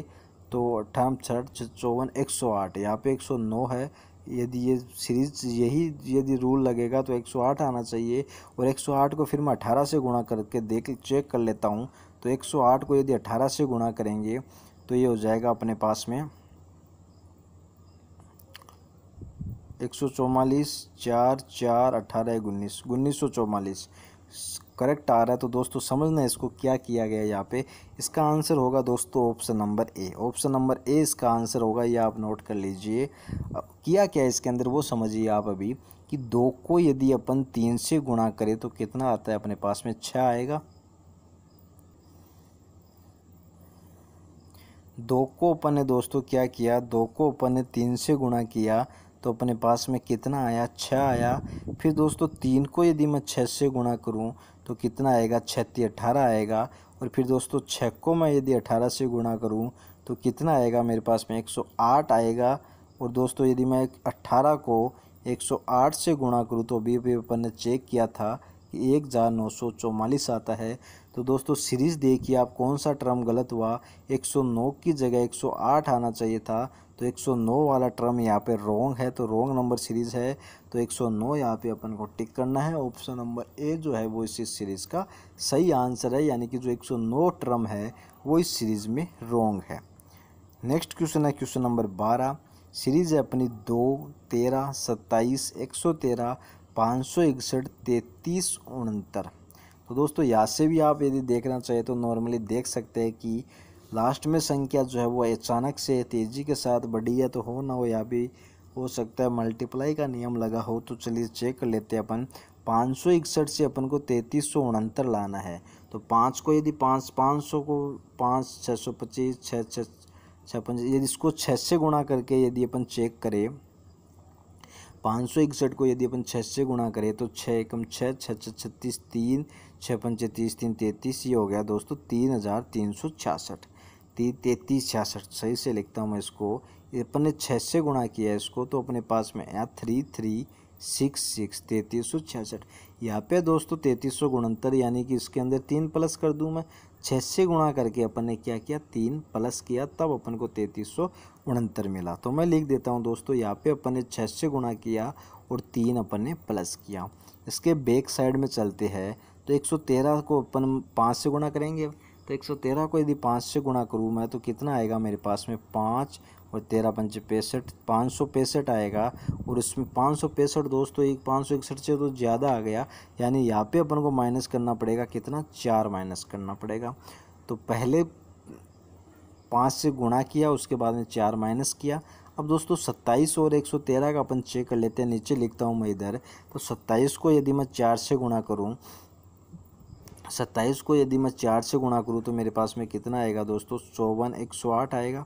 तो अठारह छठ चौवन एक सौ आठ यहाँ पे एक सौ नौ है यदि ये सीरीज यही यदि रूल लगेगा तो एक सौ आठ आना चाहिए और एक सौ आठ को फिर मैं अठारह से गुणा करके देख चेक कर लेता हूँ तो 108 को यदि 18 से गुणा करेंगे तो ये हो जाएगा अपने पास में एक सौ चौवालीस चार चार अट्ठारह उन्नीस उन्नीस सौ चौवालीस करेक्ट आ रहा है तो दोस्तों समझना इसको क्या किया गया यहाँ पे इसका आंसर होगा दोस्तों option number A option number A इसका आंसर होगा ये आप नोट कर लीजिए किया क्या है इसके अंदर वो समझिए आप अभी कि दो को यदि अपन तीन से गुणा करें तो कितना आता है अपने पास में छः आएगा दो को अपन ने दोस्तों क्या किया दो को अपन ने तीन से गुणा किया तो अपने पास में कितना आया छः आया फिर दोस्तों तीन को यदि मैं छः से गुणा करूँ तो कितना आएगा छत्ती अठारह आएगा और फिर दोस्तों छः को मैं यदि अठारह से गुणा करूँ तो कितना आएगा मेरे पास में आठ आएगा और दोस्तों यदि मैं अट्ठारह को 108 से गुणा करूँ तो अभी अभी अपन ने चेक किया था एक हज़ार नौ सौ चौवालीस आता है तो दोस्तों सीरीज़ देखिए आप कौन सा टर्म गलत हुआ 109 की जगह 108 आना चाहिए था तो 109 वाला टर्म यहाँ पे रॉन्ग है तो रॉन्ग नंबर सीरीज़ है तो 109 यहाँ पे अपन को टिक करना है ऑप्शन नंबर ए जो है वो इस सीरीज़ का सही आंसर है यानी कि जो 109 टर्म है वो इस सीरीज़ में रॉन्ग है नेक्स्ट क्वेश्चन है क्वेश्चन नंबर बारह सीरीज़ है अपनी दो तेरह सत्ताईस एक सौ तेरह पाँच सौ इकसठ तैतीस उनहत्तर तो दोस्तों यहाँ से भी आप यदि देखना चाहें तो नॉर्मली देख सकते हैं कि लास्ट में संख्या जो है वो अचानक से तेज़ी के साथ बढ़ी है तो हो ना हो या भी हो सकता है मल्टीप्लाई का नियम लगा हो तो चलिए चेक कर लेते हैं अपन पाँच सौ इकसठ से अपन को तैंतीस सौ उनहत्तर लाना है तो पाँच को यदि पाँच पाँच सौ को पाँच छः सौ पच्चीस छः छः छः पंच यदि इसको छः से गुणा करके यदि अपन चेक करें पाँच सौ इकसठ को यदि अपन छः से गुणा करें तो छः एकम छः छः छः छत्तीस तीन छः पंचे तीस तीन तैंतीस ये हो गया दोस्तों तीन हज़ार तीन सौ छियासठ तीन तैंतीस छियासठ सही से लिखता हूँ मैं इसको अपन ने छः से गुणा किया है इसको तो अपने पास में आया थ्री थ्री सिक्स सिक्स तैंतीस सौ छियासठ यहाँ पे दोस्तों तैंतीस सौ गुणहत्तर यानी कि इसके अंदर तीन प्लस कर दूँ मैं छः से गुणा करके अपन ने क्या किया तीन प्लस किया तब अपन को तैंतीस सौ उनहत्तर मिला तो मैं लिख देता हूँ दोस्तों यहाँ पे अपन ने छः से गुणा किया और तीन अपन ने प्लस किया इसके बैक साइड में चलते हैं तो 113 को अपन पाँच से गुणा करेंगे तो 113 को यदि पाँच से गुणा करूँ मैं तो कितना आएगा मेरे पास में पाँच और तेरह पंच पैंसठ पाँच सौ पैंसठ आएगा और इसमें पाँच सौ पैंसठ दोस्तों एक पाँच सौ इकसठ से तो ज़्यादा आ गया यानी यहाँ पे अपन को माइनस करना पड़ेगा कितना चार माइनस करना पड़ेगा तो पहले पाँच से गुणा किया उसके बाद में चार माइनस किया अब दोस्तों सत्ताईस और एक सौ तेरह का अपन चेक कर लेते हैं नीचे लिखता हूँ मैं इधर तो सत्ताईस को यदि मैं चार से गुणा करूँ सत्ताईस को यदि मैं चार से गुणा करूँ तो मेरे पास में कितना आएगा दोस्तों चौवन एक सौ आठ आएगा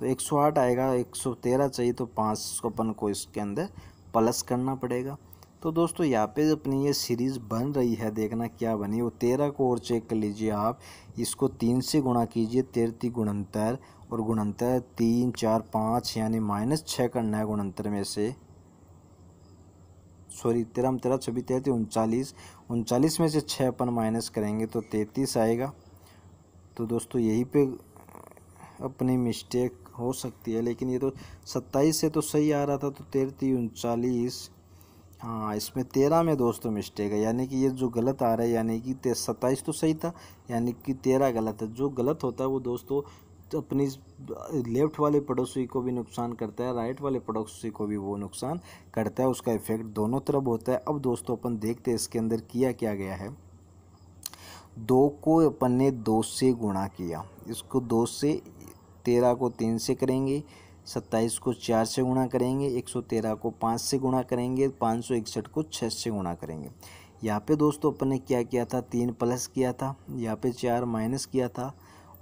तो एक सौ आठ आएगा एक सौ तेरह चाहिए तो पाँच को अपन को इसके अंदर प्लस करना पड़ेगा तो दोस्तों यहाँ पे अपनी ये सीरीज़ बन रही है देखना क्या बनी वो तेरह को और चेक कर लीजिए आप इसको तीन से गुणा कीजिए तेरती गुणंतर और गुणंतर तीन चार पाँच यानी माइनस छः करना है गुणंतर में से सॉरी तेरह में तेरह छब्बीस तेरह उनचालीस उनचालीस में से छः अपन माइनस करेंगे तो तैंतीस आएगा तो दोस्तों यही पे अपनी मिस्टेक हो सकती है लेकिन ये तो सत्ताईस से तो सही आ रहा था तो तेरती उनचालीस हाँ इसमें तेरह में दोस्तों तो मिस्टेक है यानी कि ये जो गलत आ रहा है यानी कि सत्ताईस तो सही था यानी कि तेरह गलत है जो गलत होता है वो दोस्तों अपनी लेफ्ट वाले पड़ोसी को भी नुकसान करता है राइट वाले पड़ोसी को भी वो नुकसान करता है उसका इफेक्ट दोनों तरफ होता है अब दोस्तों अपन देखते हैं इसके अंदर किया क्या गया है दो को अपन ने दो से गुणा किया इसको दो से तेरह को तीन से करेंगे सत्ताईस को चार से गुणा करेंगे एक सौ तेरह को पाँच से गुणा करेंगे पाँच सौ इकसठ को छः से गुणा करेंगे यहाँ पे दोस्तों अपन ने क्या किया था तीन प्लस किया था यहाँ पे चार माइनस किया था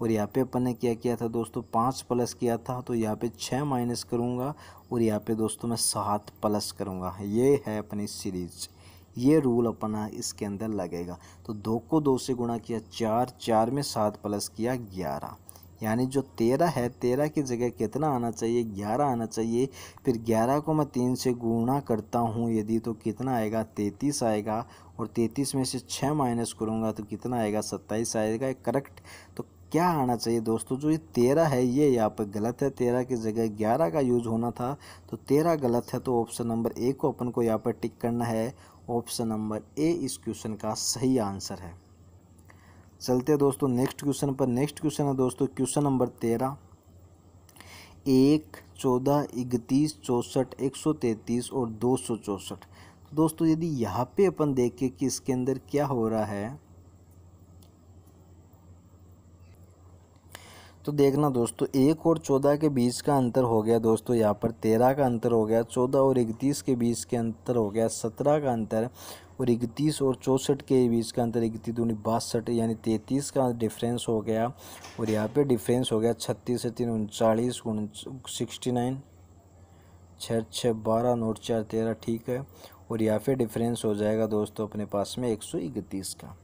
और यहाँ पे अपन ने क्या किया था दोस्तों पाँच प्लस किया था तो यहाँ पे छः माइनस करूँगा और यहाँ पे दोस्तों मैं सात प्लस करूँगा ये है अपनी सीरीज ये रूल अपना इसके अंदर लगेगा तो दो को दो से गुणा किया चार चार में सात प्लस किया ग्यारह यानी जो तेरह है तेरह की जगह कितना आना चाहिए ग्यारह आना चाहिए फिर ग्यारह को मैं तीन से गुणा करता हूँ यदि तो कितना आएगा तैंतीस आएगा और तैंतीस में से छः माइनस करूँगा तो कितना आएगा सत्ताईस आएगा करेक्ट तो क्या आना चाहिए दोस्तों जो ये तेरह है ये यहाँ पर गलत है तेरह की जगह ग्यारह का यूज होना था तो तेरह गलत है तो ऑप्शन नंबर ए को अपन को यहाँ पर टिक करना है ऑप्शन नंबर ए इस क्वेश्चन का सही आंसर है चलते हैं दोस्तों नेक्स्ट क्वेश्चन पर नेक्स्ट क्वेश्चन है दोस्तों क्वेश्चन नंबर तेरह एक चौदह इकतीस चौंसठ एक सौ तैंतीस और दो सौ चौंसठ तो दोस्तों यदि यहाँ पे अपन देखें कि इसके अंदर क्या हो रहा है तो देखना दोस्तों एक और चौदह के बीच का अंतर हो गया दोस्तों यहाँ पर तेरह का अंतर हो गया चौदह और इकतीस के बीच के अंतर हो गया सत्रह का अंतर और इकतीस और चौंसठ के बीच का अंतर इकतीस दूनी बासठ यानी तैंतीस का डिफरेंस हो गया और यहाँ पे डिफरेंस हो गया छत्तीस से तीन उनचालीस सिक्सटी नाइन छः छः बारह नोट चार तेरह ठीक है और यहाँ पे डिफरेंस हो जाएगा दोस्तों अपने पास में एक सौ इकतीस का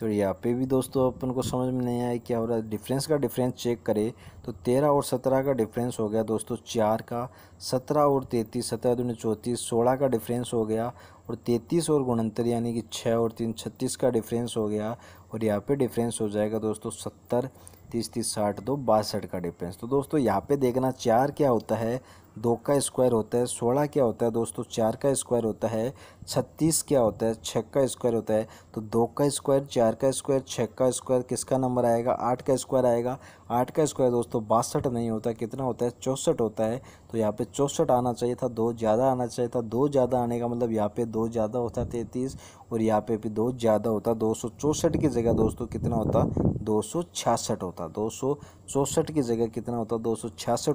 तो यहाँ पे भी दोस्तों अपन को समझ में नहीं आया क्या हो रहा है डिफरेंस का डिफरेंस चेक करें तो तेरह और सत्रह का डिफरेंस हो गया दोस्तों चार का सत्रह और तैंतीस सत्रह दूनी चौंतीस सोलह का डिफरेंस हो गया और तैंतीस और गुणहत्तर यानी कि छः और तीन छत्तीस का डिफरेंस हो गया और यहाँ पे डिफरेंस हो जाएगा दोस्तों सत्तर तीस तीस साठ दो बासठ का डिफरेंस तो दोस्तों यहाँ पे देखना चार क्या होता है दो का स्क्वायर होता है सोलह क्या होता है दोस्तों चार का स्क्वायर होता है छत्तीस क्या होता है छः का स्क्वायर होता है तो दो का स्क्वायर चार का स्क्वायर छः का स्क्वायर किसका नंबर आएगा आठ का स्क्वायर आएगा आठ का स्क्वायर दोस्तों बासठ नहीं होता कितना होता है चौंसठ होता है तो यहाँ पे चौंसठ आना चाहिए था दो ज़्यादा आना चाहिए था दो ज़्यादा आने का मतलब यहाँ पे दो ज़्यादा होता है तैंतीस और यहाँ पे भी दो ज़्यादा होता दो की जगह दोस्तों कितना होता दो होता दो की जगह कितना होता दो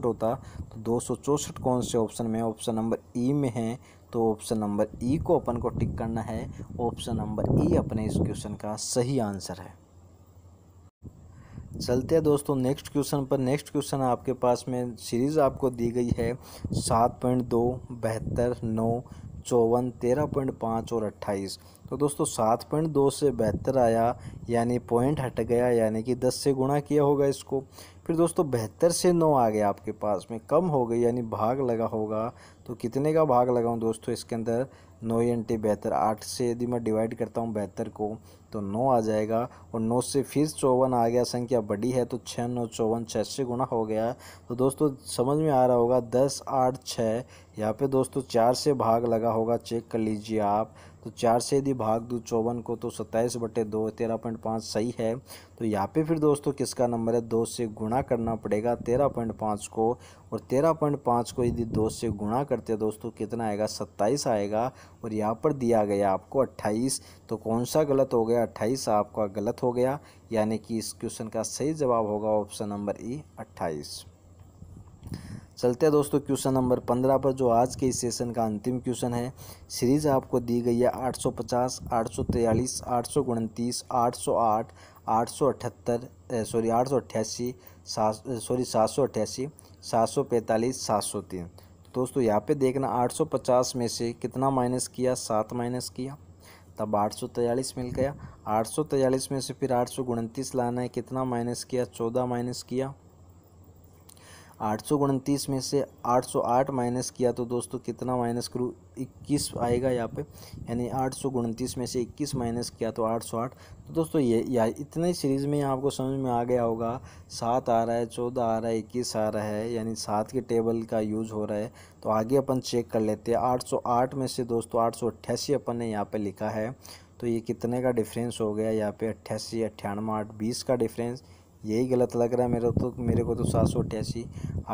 होता तो दो कौन से ऑप्शन में ऑप्शन नंबर ई में है तो ऑप्शन नंबर ई को अपन को टिक करना है ऑप्शन नंबर ई अपने इस क्वेश्चन का सही आंसर है चलते हैं दोस्तों नेक्स्ट क्वेश्चन पर नेक्स्ट क्वेश्चन आपके पास में सीरीज़ आपको दी गई है सात पॉइंट दो बहत्तर नौ चौवन तेरह पॉइंट पाँच और अट्ठाईस तो दोस्तों सात पॉइंट दो से बेहतर आया यानी पॉइंट हट गया यानी कि दस से गुणा किया होगा इसको फिर दोस्तों बेहतर से नौ आ गया आपके पास में कम हो गई यानी भाग लगा होगा तो कितने का भाग लगाऊं दोस्तों इसके अंदर नौ एंटी बेहतर आठ से यदि मैं डिवाइड करता हूँ बेहतर को तो नौ आ जाएगा और नौ से फिर चौवन आ गया संख्या बड़ी है तो छः नौ चौवन छः से गुणा हो गया तो दोस्तों समझ में आ रहा होगा दस आठ छः यहाँ पे दोस्तों चार से भाग लगा होगा चेक कर लीजिए आप तो चार से यदि भाग दूँ चौवन को तो सत्ताईस बटे दो तेरह पॉइंट पाँच सही है तो यहाँ पे फिर दोस्तों किसका नंबर है दो से गुणा करना पड़ेगा तेरह पॉइंट पाँच को और तेरह पॉइंट पाँच को यदि दो से गुणा करते दोस्तों कितना आएगा सत्ताईस आएगा और यहाँ पर दिया गया आपको अट्ठाईस तो कौन सा गलत हो गया अट्ठाईस आपका गलत हो गया यानी कि इस क्वेश्चन का सही जवाब होगा ऑप्शन नंबर ई अट्ठाईस चलते हैं दोस्तों क्वेश्चन नंबर पंद्रह पर जो आज के इस सेशन का अंतिम क्वेश्चन है सीरीज़ आपको दी गई है आठ सौ पचास आठ सौ तेयालीस आठ सौ उनतीस आठ सौ आठ आठ सौ अठहत्तर सॉरी आठ सौ अट्ठासी सात सॉरी सात सौ अट्ठासी सात सौ पैंतालीस सात सौ तीन दोस्तों यहाँ पे देखना आठ सौ पचास में से कितना माइनस किया सात माइनस किया तब आठ सौ तेयालीस मिल गया आठ सौ तेयालीस में से फिर आठ सौ लाना है कितना माइनस किया चौदह माइनस किया आठ में से 808 माइनस किया तो दोस्तों कितना माइनस करूँ 21 आएगा यहाँ पे यानी आठ में से 21 माइनस किया तो 808 तो दोस्तों ये या इतने सीरीज़ में आपको समझ में आ गया होगा सात आ रहा है चौदह आ रहा है इक्कीस आ रहा है यानी सात के टेबल का यूज़ हो रहा है तो आगे अपन चेक कर लेते हैं आठ में से दोस्तों आठ अपन ने यहाँ पर लिखा है तो ये कितने का डिफरेंस हो गया यहाँ पे अट्ठासी अट्ठानवे आठ बीस का डिफरेंस यही गलत लग रहा है मेरे तो मेरे को तो सात सौ अट्ठासी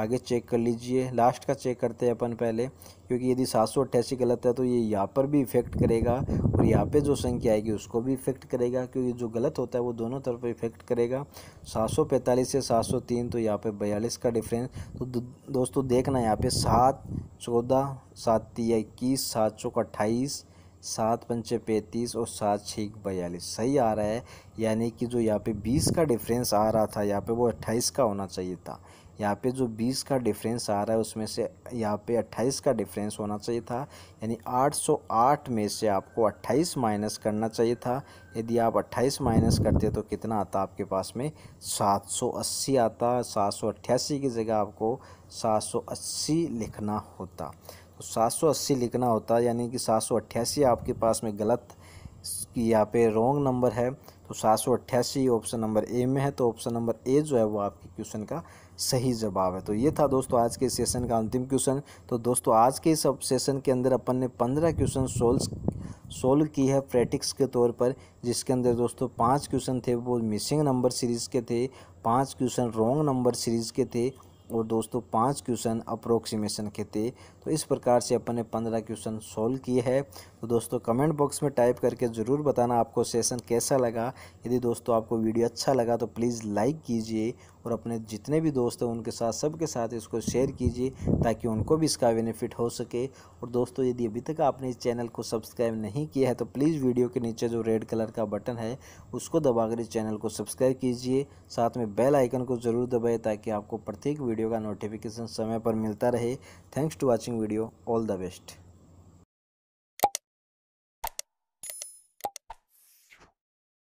आगे चेक कर लीजिए लास्ट का चेक करते हैं अपन पहले क्योंकि यदि सात सौ अट्ठासी गलत है तो ये यहाँ पर भी इफेक्ट करेगा और यहाँ पे जो संख्या आएगी उसको भी इफेक्ट करेगा क्योंकि जो गलत होता है वो दोनों तरफ इफेक्ट करेगा सात सौ पैंतालीस से सात सौ तीन तो यहाँ पर बयालीस का डिफरेंस तो दोस्तों देखना यहाँ पर सात चौदह सात इक्कीस सात सौ अट्ठाईस सात पंचे पैंतीस और सात छः बयालीस सही आ रहा है यानी कि जो यहाँ पे बीस का डिफरेंस आ रहा था यहाँ पे वो अट्ठाईस का होना चाहिए था यहाँ पे जो बीस का डिफरेंस आ रहा है उसमें से यहाँ पे अट्ठाईस का डिफरेंस होना चाहिए था यानी आठ सौ आठ में से आपको अट्ठाईस माइनस करना चाहिए था यदि आप अट्ठाईस माइनस करते तो कितना आता आपके पास में सात सौ अस्सी आता सात सौ अट्ठासी की जगह आपको सात सौ अस्सी लिखना होता 780 लिखना होता है यानी कि अट्ठासी आपके पास में गलत यहाँ पे रॉन्ग नंबर है तो सात ऑप्शन नंबर ए में है तो ऑप्शन नंबर ए जो है वो आपके क्वेश्चन का सही जवाब है तो ये था दोस्तों आज के सेशन का अंतिम क्वेश्चन तो दोस्तों आज के इस सेशन के अंदर अपन ने पंद्रह क्वेश्चन सोल्व सोल्व की है प्रैक्टिक्स के तौर पर जिसके अंदर दोस्तों पाँच क्वेश्चन थे वो मिसिंग नंबर सीरीज़ के थे पाँच क्वेश्चन रॉन्ग नंबर सीरीज़ के थे और दोस्तों पाँच क्वेश्चन अप्रोक्सीमेशन के थे तो इस प्रकार से अपन ने पंद्रह क्वेश्चन सॉल्व किए हैं तो दोस्तों कमेंट बॉक्स में टाइप करके ज़रूर बताना आपको सेशन कैसा लगा यदि दोस्तों आपको वीडियो अच्छा लगा तो प्लीज़ लाइक कीजिए और अपने जितने भी दोस्त हैं उनके साथ सबके साथ इसको शेयर कीजिए ताकि उनको भी इसका बेनिफिट हो सके और दोस्तों यदि अभी तक आपने इस चैनल को सब्सक्राइब नहीं किया है तो प्लीज़ वीडियो के नीचे जो रेड कलर का बटन है उसको दबाकर इस चैनल को सब्सक्राइब कीजिए साथ में बेल आइकन को ज़रूर दबाए ताकि आपको प्रत्येक वीडियो का नोटिफिकेशन समय पर मिलता रहे thanks to watching video all the best